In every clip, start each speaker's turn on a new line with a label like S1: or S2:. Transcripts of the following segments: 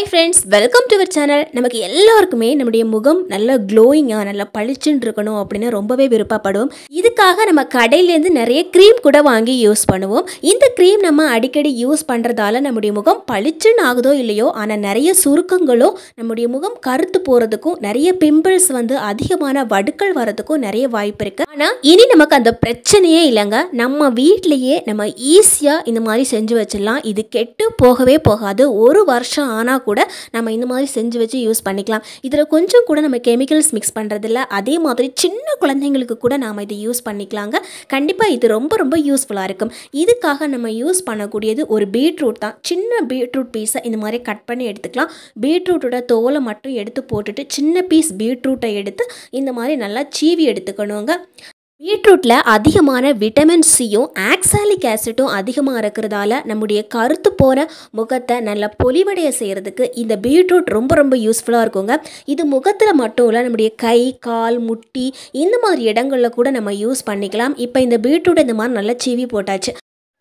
S1: hi friends welcome to our channel நமக்கு எல்லாருக்குமே நம்முடைய முகம் நல்லா க்ளோயிங்காக நல்லா பளிச்சுன்னு இருக்கணும் அப்படின்னு ரொம்பவே விருப்பப்படுவோம் இதுக்காக நம்ம கடையிலேருந்து நிறைய க்ரீம் கூட வாங்கி யூஸ் பண்ணுவோம் இந்த க்ரீம் நம்ம அடிக்கடி யூஸ் பண்ணுறதால நம்முடைய முகம் பளிச்சுன்னு ஆகுதோ இல்லையோ ஆனால் நிறைய சுருக்கங்களும் நம்முடைய முகம் கருத்து போகிறதுக்கும் நிறைய பிம்பிள்ஸ் வந்து அதிகமான வடுக்கள் வரதுக்கும் நிறைய வாய்ப்பு இருக்குது ஆனால் இனி நமக்கு அந்த பிரச்சனையே இல்லைங்க நம்ம வீட்லேயே நம்ம ஈஸியாக இந்த மாதிரி செஞ்சு வச்சிடலாம் இது கெட்டு போகவே போகாது ஒரு வருஷம் ஆனால் கூட நம்ம இந்த மாதிரி செஞ்சு வச்சு யூஸ் பண்ணிக்கலாம் இதில் கொஞ்சம் கூட நம்ம கெமிக்கல்ஸ் மிக்ஸ் பண்ணுறதில்ல அதே மாதிரி சின்ன குழந்தைங்களுக்கு கூட நாம் இதை யூஸ் பண்ணிக்கலாங்க கண்டிப்பாக இது ரொம்ப ரொம்ப யூஸ்ஃபுல்லாக இருக்கும் இதுக்காக நம்ம யூஸ் பண்ணக்கூடியது ஒரு பீட்ரூட் தான் சின்ன பீட்ரூட் பீஸை இந்த மாதிரி கட் பண்ணி எடுத்துக்கலாம் பீட்ரூட்டோட தோலை மட்டும் எடுத்து போட்டுட்டு சின்ன பீஸ் பீட்ரூட்டை எடுத்து இந்த மாதிரி நல்லா சீவி எடுத்துக்கணுங்க பீட்ரூட்டில் அதிகமான விட்டமின் சியும் ஆக்சாலிக் ஆசிட்டும் அதிகமாக இருக்கிறதால நம்முடைய கருத்து போகிற முகத்தை நல்லா பொலிவடைய செய்கிறதுக்கு இந்த பீட்ரூட் ரொம்ப ரொம்ப யூஸ்ஃபுல்லாக இருக்குங்க இது முகத்தில் மட்டும் இல்லை நம்முடைய கை கால் முட்டி இந்த மாதிரி இடங்களில் கூட நம்ம யூஸ் பண்ணிக்கலாம் இப்போ இந்த பீட்ரூட் இந்த மாதிரி நல்லா சீவி போட்டாச்சு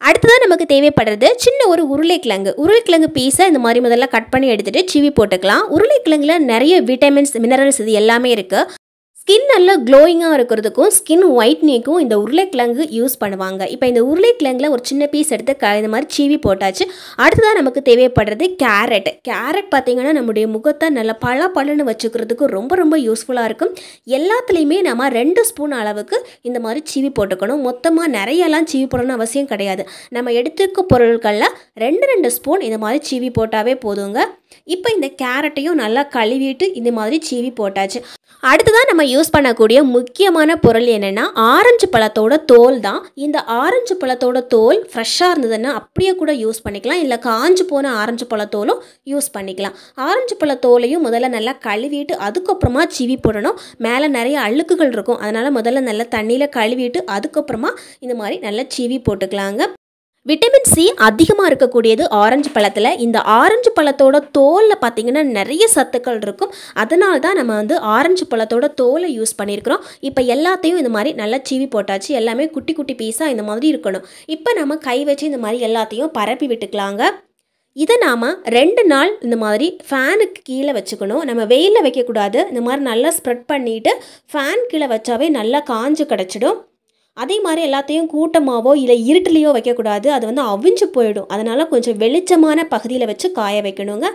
S1: அடுத்ததாக நமக்கு தேவைப்படுறது சின்ன ஒரு உருளைக்கிழங்கு உருளைக்கிழங்கு பீஸை இந்த மாதிரி முதல்ல கட் பண்ணி எடுத்துகிட்டு சீவி போட்டுக்கலாம் உருளைக்கிழங்குல நிறைய விட்டமின்ஸ் மினரல்ஸ் இது எல்லாமே இருக்குது ஸ்கின் நல்லா க்ளோயிங்காக இருக்கிறதுக்கும் ஸ்கின் ஒயிட்னிக்கும் இந்த உருளைக்கிழங்கு யூஸ் பண்ணுவாங்க இப்போ இந்த உருளைக்கிழங்கில் ஒரு சின்ன பீஸ் எடுத்து க இந்த மாதிரி சீவி போட்டாச்சு அடுத்ததாக நமக்கு தேவைப்படுறது கேரட் கேரட் பார்த்திங்கன்னா நம்முடைய முகத்தை நல்லா பழ பழன்னு வச்சுக்கிறதுக்கு ரொம்ப ரொம்ப யூஸ்ஃபுல்லாக இருக்கும் எல்லாத்துலேயுமே நம்ம ரெண்டு ஸ்பூன் அளவுக்கு இந்த மாதிரி சீவி போட்டுக்கணும் மொத்தமாக நிறையெல்லாம் சீவி போடணும்னு அவசியம் கிடையாது நம்ம எடுத்துக்க பொருட்களில் ரெண்டு ரெண்டு ஸ்பூன் இந்த மாதிரி சீவி போட்டாவே போதுங்க இப்போ இந்த கேரட்டையும் நல்லா கழுவிட்டு இந்த மாதிரி சீவி போட்டாச்சு அடுத்துதான் நம்ம யூஸ் பண்ணக்கூடிய முக்கியமான பொருள் என்னென்னா ஆரஞ்சு பழத்தோட தோல் தான் இந்த ஆரஞ்சு பழத்தோட தோல் ஃப்ரெஷ்ஷாக இருந்ததுன்னா அப்படியே கூட யூஸ் பண்ணிக்கலாம் இல்லை காஞ்சு போன ஆரஞ்சு பழத்தோலும் யூஸ் பண்ணிக்கலாம் ஆரஞ்சு பழத்தோலையும் முதல்ல நல்லா கழுவிட்டு அதுக்கப்புறமா சீவி போடணும் மேலே நிறைய அழுக்குகள் இருக்கும் அதனால் முதல்ல நல்லா தண்ணியில் கழுவிட்டு அதுக்கப்புறமா இந்த மாதிரி நல்லா சீவி போட்டுக்கலாங்க விட்டமின் சி அதிகமாக இருக்கக்கூடியது ஆரஞ்சு பழத்தில் இந்த ஆரஞ்சு பழத்தோட தோலில் பார்த்திங்கன்னா நிறைய சத்துக்கள் இருக்கும் அதனால தான் நம்ம வந்து ஆரஞ்சு பழத்தோட தோலை யூஸ் பண்ணியிருக்கிறோம் இப்போ எல்லாத்தையும் இந்த மாதிரி நல்லா சீவி போட்டாச்சு எல்லாமே குட்டி குட்டி பீஸாக இந்த மாதிரி இருக்கணும் இப்போ நம்ம கை வச்சு இந்த மாதிரி எல்லாத்தையும் பரப்பி விட்டுக்கலாங்க இதை நாம் ரெண்டு நாள் இந்த மாதிரி ஃபேனுக்கு கீழே வச்சுக்கணும் நம்ம வெயிலில் வைக்கக்கூடாது இந்த மாதிரி நல்லா ஸ்ப்ரெட் பண்ணிவிட்டு ஃபேன் கீழே வச்சாவே நல்லா காஞ்சு கிடச்சிடும் அதே மாதிரி எல்லாத்தையும் கூட்டமாகவோ இல்லை இருட்டிலையோ வைக்கக்கூடாது அது வந்து அவிஞ்சு போயிடும் அதனால் கொஞ்சம் வெளிச்சமான பகுதியில் வச்சு காய வைக்கணுங்க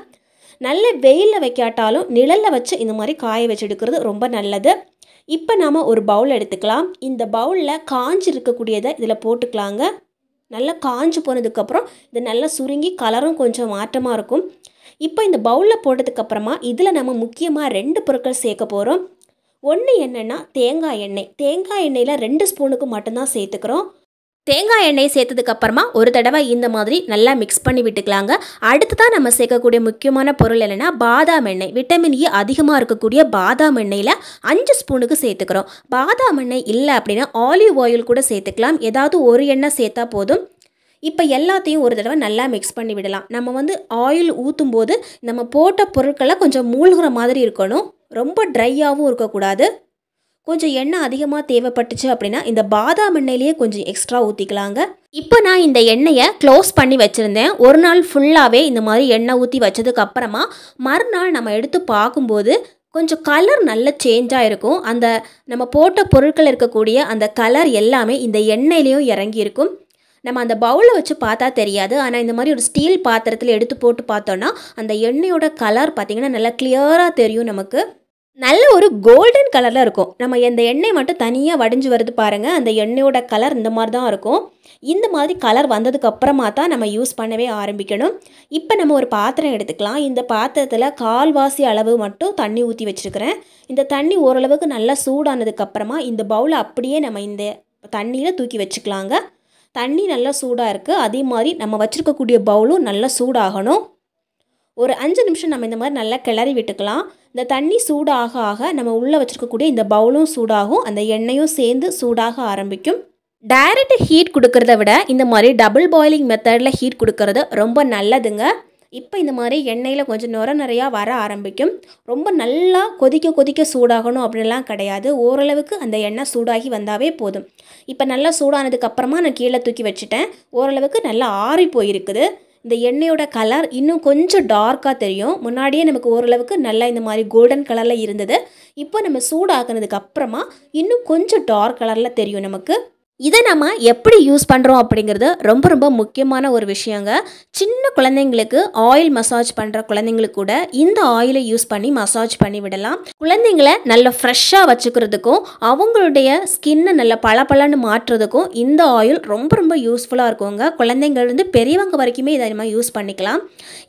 S1: நல்ல வெயிலில் வைக்காட்டாலும் நிழலில் வச்சு இந்த மாதிரி காய வச்சு எடுக்கிறது ரொம்ப நல்லது இப்போ நாம் ஒரு பவுல் எடுத்துக்கலாம் இந்த பவுலில் காஞ்சி இருக்கக்கூடியதை இதில் போட்டுக்கலாங்க நல்லா காஞ்சு போனதுக்கப்புறம் இது நல்லா சுருங்கி கலரும் கொஞ்சம் மாற்றமாக இருக்கும் இப்போ இந்த பவுலில் போட்டதுக்கப்புறமா இதில் நம்ம முக்கியமாக ரெண்டு பொருட்கள் சேர்க்க போகிறோம் ஒன்று என்னென்னா தேங்காய் எண்ணெய் தேங்காய் எண்ணெயில் ரெண்டு ஸ்பூனுக்கு மட்டும்தான் சேர்த்துக்கிறோம் தேங்காய் எண்ணெய் சேர்த்ததுக்கப்புறமா ஒரு தடவை இந்த மாதிரி நல்லா மிக்ஸ் பண்ணி விட்டுக்கலாங்க அடுத்து தான் நம்ம சேர்க்கக்கூடிய முக்கியமான பொருள் என்னென்னா பாதாம் எண்ணெய் விட்டமின் இ e அதிகமாக இருக்கக்கூடிய பாதாம் எண்ணெயில் அஞ்சு ஸ்பூனுக்கு சேர்த்துக்கிறோம் பாதாம் எண்ணெய் இல்லை அப்படின்னா ஆலிவ் ஆயில் கூட சேர்த்துக்கலாம் ஏதாவது ஒரு எண்ணெய் சேர்த்தா போதும் இப்போ எல்லாத்தையும் ஒரு தடவை நல்லா மிக்ஸ் பண்ணி விடலாம் நம்ம வந்து ஆயில் ஊற்றும் போது நம்ம போட்ட பொருட்களை கொஞ்சம் மூழ்கிற மாதிரி இருக்கணும் ரொம்ப ட்ரையாகவும் இருக்கக்கூடாது கொஞ்சம் எண்ணெய் அதிகமாக தேவைப்பட்டுச்சு அப்படின்னா இந்த பாதாம் எண்ணெயிலேயே கொஞ்சம் எக்ஸ்ட்ரா ஊற்றிக்கலாங்க இப்போ நான் இந்த எண்ணெயை க்ளோஸ் பண்ணி வச்சுருந்தேன் ஒரு நாள் ஃபுல்லாகவே இந்த மாதிரி எண்ணெய் ஊற்றி வச்சதுக்கு அப்புறமா மறுநாள் நம்ம எடுத்து பார்க்கும்போது கொஞ்சம் கலர் நல்ல சேஞ்சாக இருக்கும் அந்த நம்ம போட்ட பொருட்கள் இருக்கக்கூடிய அந்த கலர் எல்லாமே இந்த எண்ணெயிலையும் இறங்கியிருக்கும் நம்ம அந்த பவுலில் வச்சு பார்த்தா தெரியாது ஆனால் இந்த மாதிரி ஒரு ஸ்டீல் பாத்திரத்தில் எடுத்து போட்டு பார்த்தோன்னா அந்த எண்ணெயோட கலர் பார்த்திங்கன்னா நல்லா கிளியராக தெரியும் நமக்கு நல்ல ஒரு கோல்டன் கலரில் இருக்கும் நம்ம இந்த எண்ணெய் மட்டும் தனியாக வடிஞ்சு வருது பாருங்கள் அந்த எண்ணெயோட கலர் இந்த மாதிரி தான் இருக்கும் இந்த மாதிரி கலர் வந்ததுக்கு அப்புறமா தான் நம்ம யூஸ் பண்ணவே ஆரம்பிக்கணும் இப்போ நம்ம ஒரு பாத்திரம் எடுத்துக்கலாம் இந்த பாத்திரத்தில் கால்வாசி அளவு மட்டும் தண்ணி ஊற்றி வச்சுருக்கிறேன் இந்த தண்ணி ஓரளவுக்கு நல்லா சூடானதுக்கப்புறமா இந்த பவுலை அப்படியே நம்ம இந்த தண்ணியில் தூக்கி வச்சுக்கலாங்க தண்ணி நல்லா சூடாக இருக்குது அதே மாதிரி நம்ம வச்சுருக்கக்கூடிய பவுலும் நல்லா சூடாகணும் ஒரு அஞ்சு நிமிஷம் நம்ம இந்த மாதிரி நல்லா கிளறி விட்டுக்கலாம் இந்த தண்ணி சூடாக ஆக நம்ம உள்ளே வச்சுருக்கக்கூடிய இந்த பவுலும் சூடாகும் அந்த எண்ணெயும் சேர்ந்து சூடாக ஆரம்பிக்கும் டைரக்ட் ஹீட் கொடுக்கறத விட இந்த மாதிரி டபுள் பாயிலிங் மெத்தடில் ஹீட் கொடுக்கறது ரொம்ப நல்லதுங்க இப்போ இந்த மாதிரி எண்ணெயில் கொஞ்சம் நுர நிறையா வர ஆரம்பிக்கும் ரொம்ப நல்லா கொதிக்க கொதிக்க சூடாகணும் அப்படின்லாம் கிடையாது ஓரளவுக்கு அந்த எண்ணெய் சூடாகி வந்தாவே போதும் இப்போ நல்லா சூடானதுக்கப்புறமா நான் கீழே தூக்கி வச்சுட்டேன் ஓரளவுக்கு நல்லா ஆறி போயிருக்குது இந்த எண்ணெயோட கலர் இன்னும் கொஞ்சம் டார்க்காக தெரியும் முன்னாடியே நமக்கு ஓரளவுக்கு நல்லா இந்த மாதிரி கோல்டன் கலரில் இருந்தது இப்போ நம்ம சூடாக்குனதுக்கப்புறமா இன்னும் கொஞ்சம் டார்க் கலரில் தெரியும் நமக்கு இதை நம்ம எப்படி யூஸ் பண்ணுறோம் அப்படிங்கிறது ரொம்ப ரொம்ப முக்கியமான ஒரு விஷயங்க சின்ன குழந்தைங்களுக்கு ஆயில் மசாஜ் பண்ணுற குழந்தைங்களுக்கு கூட இந்த ஆயிலை யூஸ் பண்ணி மசாஜ் பண்ணி விடலாம் குழந்தைங்களை நல்ல ஃப்ரெஷ்ஷாக வச்சுக்கிறதுக்கும் அவங்களுடைய ஸ்கின்னை நல்ல பளபளன்னு மாற்றுறதுக்கும் இந்த ஆயில் ரொம்ப ரொம்ப யூஸ்ஃபுல்லாக இருக்குங்க குழந்தைங்கள்லேருந்து பெரியவங்க வரைக்குமே இதை நம்ம யூஸ் பண்ணிக்கலாம்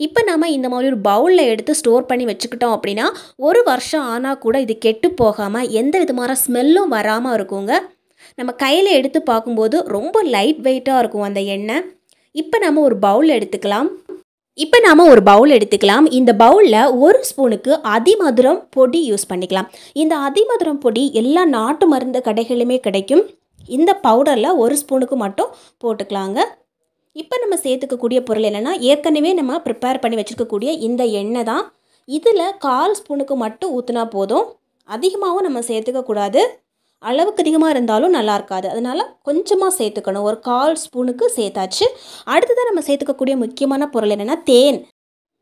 S1: இப்போ நம்ம இந்த மாதிரி ஒரு பவுலில் எடுத்து ஸ்டோர் பண்ணி வச்சுக்கிட்டோம் அப்படின்னா ஒரு வருஷம் ஆனால் கூட இது கெட்டு போகாமல் எந்த விதமான ஸ்மெல்லும் வராமல் இருக்குங்க நம்ம கையில் எடுத்து பார்க்கும்போது ரொம்ப லைட் வெயிட்டாக இருக்கும் அந்த எண்ணெய் இப்போ நம்ம ஒரு பவுல் எடுத்துக்கலாம் இப்போ நாம் ஒரு பவுல் எடுத்துக்கலாம் இந்த பவுலில் ஒரு ஸ்பூனுக்கு அதிமதுரம் பொடி யூஸ் பண்ணிக்கலாம் இந்த அதிமதுரம் பொடி எல்லா நாட்டு மருந்து கடைகளுமே கிடைக்கும் இந்த பவுடரில் ஒரு ஸ்பூனுக்கு மட்டும் போட்டுக்கலாங்க இப்போ நம்ம சேர்த்துக்கக்கூடிய பொருள் என்னென்னா ஏற்கனவே நம்ம ப்ரிப்பேர் பண்ணி வச்சுருக்கக்கூடிய இந்த எண்ணெய் தான் இதில் கால் ஸ்பூனுக்கு மட்டும் ஊற்றினா போதும் அதிகமாகவும் நம்ம சேர்த்துக்கக்கூடாது அளவுக்கு அதிகமாக இருந்தாலும் நல்லா இருக்காது அதனால் கொஞ்சமாக சேர்த்துக்கணும் ஒரு கால் ஸ்பூனுக்கு சேர்த்தாச்சு அடுத்ததாக நம்ம சேர்த்துக்கக்கூடிய முக்கியமான பொருள் என்னென்னா தேன்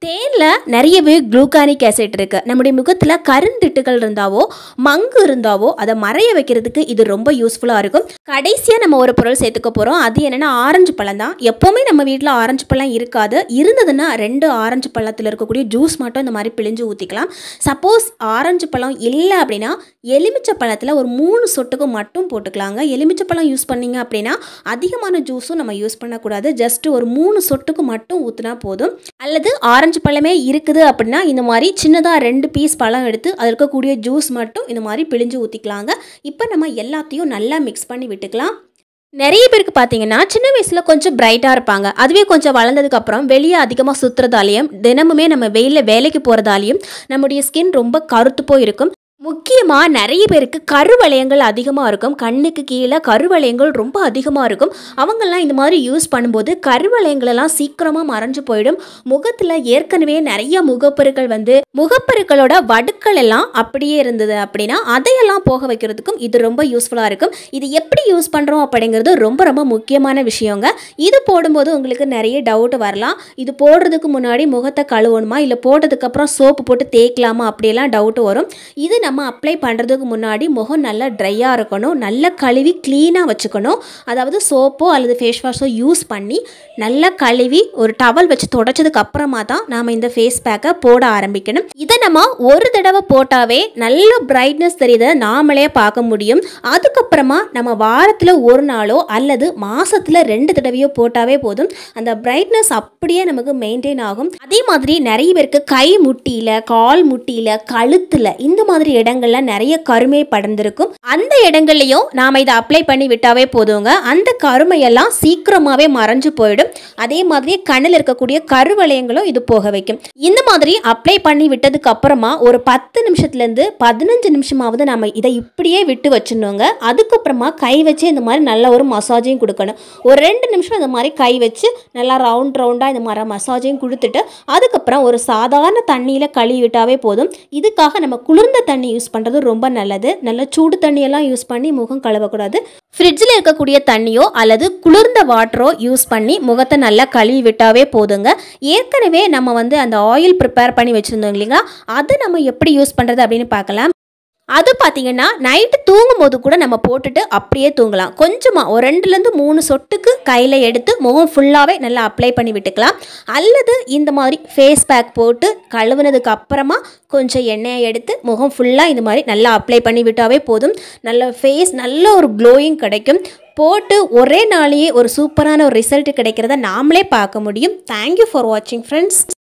S1: தேனில் நிறையவே குளுக்கானிக் ஆசிட் இருக்குது நம்முடைய முகத்தில் கருந்திட்டுகள் இருந்தாவோ மங்கு இருந்தாவோ அதை மறைய வைக்கிறதுக்கு இது ரொம்ப யூஸ்ஃபுல்லாக இருக்கும் கடைசியாக நம்ம ஒரு பொருள் சேர்த்துக்க போகிறோம் அது என்னென்னா ஆரஞ்சு பழம் தான் எப்போவுமே நம்ம வீட்டில் ஆரஞ்சு பழம் இருக்காது இருந்ததுன்னா ரெண்டு ஆரஞ்சு பழத்தில் இருக்கக்கூடிய ஜூஸ் மட்டும் இந்த மாதிரி பிழிஞ்சு ஊற்றிக்கலாம் சப்போஸ் ஆரஞ்சு பழம் இல்லை அப்படின்னா எலுமிச்சை பழத்தில் ஒரு மூணு சொட்டுக்கு மட்டும் போட்டுக்கலாங்க எலுமிச்சை பழம் யூஸ் பண்ணிங்க அப்படின்னா அதிகமான ஜூஸும் நம்ம யூஸ் பண்ணக்கூடாது ஜஸ்ட் ஒரு மூணு சொட்டுக்கு மட்டும் ஊற்றினா போதும் அல்லது ஆரஞ்சு ஆரஞ்சு பழமே இருக்குது அப்படின்னா இந்த மாதிரி சின்னதாக ரெண்டு பீஸ் பழம் எடுத்து அதில் இருக்கக்கூடிய ஜூஸ் மட்டும் இந்த மாதிரி பிழிஞ்சு ஊற்றிக்கலாங்க இப்போ நம்ம எல்லாத்தையும் நல்லா மிக்ஸ் பண்ணி விட்டுக்கலாம் நிறைய பேருக்கு பார்த்தீங்கன்னா சின்ன வயசில் கொஞ்சம் பிரைட்டாக இருப்பாங்க அதுவே கொஞ்சம் வளர்ந்ததுக்கப்புறம் வெளியே அதிகமாக சுற்றுறதாலையும் தினமுமே நம்ம வெயிலில் வேலைக்கு போகிறதாலையும் நம்முடைய ஸ்கின் ரொம்ப கருத்து போயிருக்கும் முக்கியமாக நிறைய பேருக்கு கருவளையங்கள் அதிகமாக இருக்கும் கண்ணுக்கு கீழே கருவளையங்கள் ரொம்ப அதிகமாக இருக்கும் அவங்கெல்லாம் இந்த மாதிரி யூஸ் பண்ணும்போது கருவளையங்களெல்லாம் சீக்கிரமாக மறைஞ்சு போயிடும் முகத்தில் ஏற்கனவே நிறைய முகப்பெருக்கள் வந்து முகப்பெருக்களோட வடுக்கள் எல்லாம் அப்படியே இருந்தது அப்படின்னா அதையெல்லாம் போக வைக்கிறதுக்கும் இது ரொம்ப யூஸ்ஃபுல்லாக இருக்கும் இது எப்படி யூஸ் பண்ணுறோம் அப்படிங்கிறது ரொம்ப ரொம்ப முக்கியமான விஷயங்க இது போடும்போது உங்களுக்கு நிறைய டவுட் வரலாம் இது போடுறதுக்கு முன்னாடி முகத்தை கழுவணுமா இல்லை போட்டதுக்கப்புறம் சோப்பு போட்டு தேய்க்கலாமா அப்படியெல்லாம் டவுட் வரும் இது நம்ம நம்ம அப்ளை பண்ணுறதுக்கு முன்னாடி முகம் நல்லா ட்ரையாக இருக்கணும் நல்லா கழுவி க்ளீனாக வச்சுக்கணும் அதாவது சோப்போ அல்லது ஃபேஸ் வாஷோ யூஸ் பண்ணி நல்லா கழுவி ஒரு டவல் வச்சு தொடச்சதுக்கு அப்புறமா தான் நாம் இந்த ஃபேஸ் பேக்கை போட ஆரம்பிக்கணும் இதை நம்ம ஒரு தடவை போட்டாவே நல்ல பிரைட்னஸ் தெரியுதை நாமளே பார்க்க முடியும் அதுக்கப்புறமா நம்ம வாரத்தில் ஒரு நாளோ அல்லது மாதத்தில் ரெண்டு தடவையோ போட்டாவே போதும் அந்த பிரைட்னஸ் அப்படியே நமக்கு மெயின்டைன் ஆகும் அதே மாதிரி நிறைய பேருக்கு கை முட்டியில் கால் முட்டியில் கழுத்தில் இந்த மாதிரி இடங்கள்ல நிறைய கருமை படர்ந்திருக்கும் அந்த இடங்கள்லையும் நாம் இதை அப்ளை பண்ணி விட்டாவே போதுங்க அந்த கருமையெல்லாம் சீக்கிரமாகவே மறைஞ்சு போயிடும் அதே மாதிரி கண்ணில் இருக்கக்கூடிய கருவளையங்களும் இது போக வைக்கும் இந்த மாதிரி அப்ளை பண்ணி விட்டதுக்கு அப்புறமா ஒரு பத்து நிமிஷத்துலேருந்து பதினஞ்சு நிமிஷமாவது நம்ம இதை இப்படியே விட்டு வச்சிடணுங்க அதுக்கப்புறமா கை வச்சு இந்த மாதிரி நல்ல ஒரு மசாஜையும் கொடுக்கணும் ஒரு ரெண்டு நிமிஷம் இந்த மாதிரி கை வச்சு நல்லா ரவுண்ட் ரவுண்டாக இந்த மாதிரி மசாஜையும் கொடுத்துட்டு அதுக்கப்புறம் ஒரு சாதாரண தண்ணியில் கழுவி விட்டாவே போதும் இதுக்காக நம்ம குளிர்ந்த தண்ணி தண்ணி யூஸ் பண்ணுறது ரொம்ப நல்லது நல்லா சூடு தண்ணியெல்லாம் யூஸ் பண்ணி முகம் கழுவக்கூடாது ஃப்ரிட்ஜில் இருக்கக்கூடிய தண்ணியோ அல்லது குளிர்ந்த வாட்டரோ யூஸ் பண்ணி முகத்தை நல்லா கழுவி விட்டாவே போதுங்க ஏற்கனவே நம்ம வந்து அந்த ஆயில் ப்ரிப்பேர் பண்ணி வச்சுருந்தோம் இல்லைங்களா அதை நம்ம எப்படி யூஸ் பண்ணுறது அப்படின்னு பார்க்கலாம் அது பார்த்தீங்கன்னா நைட்டு தூங்கும் போது கூட நம்ம போட்டுட்டு அப்படியே தூங்கலாம் கொஞ்சமாக ஒரு ரெண்டுலேருந்து மூணு சொட்டுக்கு கையில் எடுத்து முகம் ஃபுல்லாகவே நல்லா அப்ளை பண்ணி விட்டுக்கலாம் அல்லது இந்த மாதிரி ஃபேஸ் பேக் போட்டு கழுவுனதுக்கு அப்புறமா கொஞ்சம் எண்ணெயை எடுத்து முகம் ஃபுல்லாக இந்த மாதிரி நல்லா அப்ளை பண்ணி விட்டாவே போதும் நல்ல ஃபேஸ் நல்ல ஒரு க்ளோயிங் கிடைக்கும் போட்டு ஒரே நாளையே ஒரு சூப்பரான ஒரு ரிசல்ட் கிடைக்கிறத நாமளே பார்க்க முடியும் தேங்க்யூ ஃபார் வாட்சிங் ஃப்ரெண்ட்ஸ்